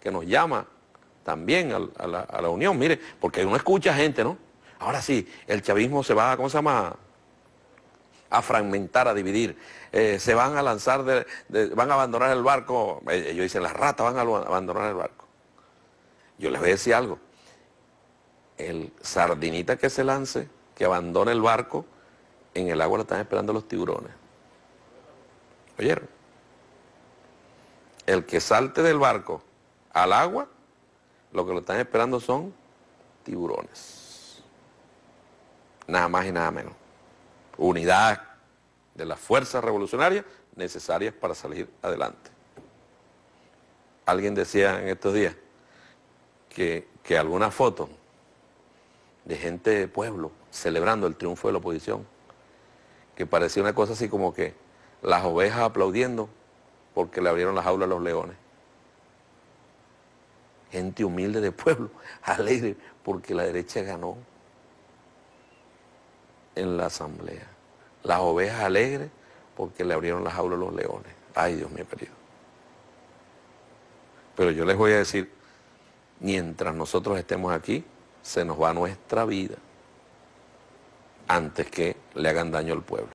que nos llama también a, la, unión, mire, porque uno escucha gente, ¿no? Ahora sí, el chavismo se va, ¿cómo se llama? A fragmentar, a dividir. Eh, se van a lanzar, van a abandonar el barco. Eh, ellos dicen, las ratas van a abandonar el barco. Yo les voy a decir algo. El sardinita que se lance, que abandone el barco, en el agua lo están esperando los tiburones. ¿Oyeron? el que salte del barco al agua, lo que lo están esperando son tiburones. Nada más y nada menos. Unidad de las fuerzas revolucionarias necesarias para salir adelante. Alguien decía en estos días que, que alguna foto de gente de pueblo celebrando el triunfo de la oposición, que parecía una cosa así como que las ovejas aplaudiendo porque le abrieron las jaulas a los leones. Gente humilde de pueblo, alegre, porque la derecha ganó en la asamblea. Las ovejas alegres porque le abrieron las jaulas a los leones. Ay, Dios mío, perdido. Pero yo les voy a decir, mientras nosotros estemos aquí, se nos va nuestra vida antes que le hagan daño al pueblo.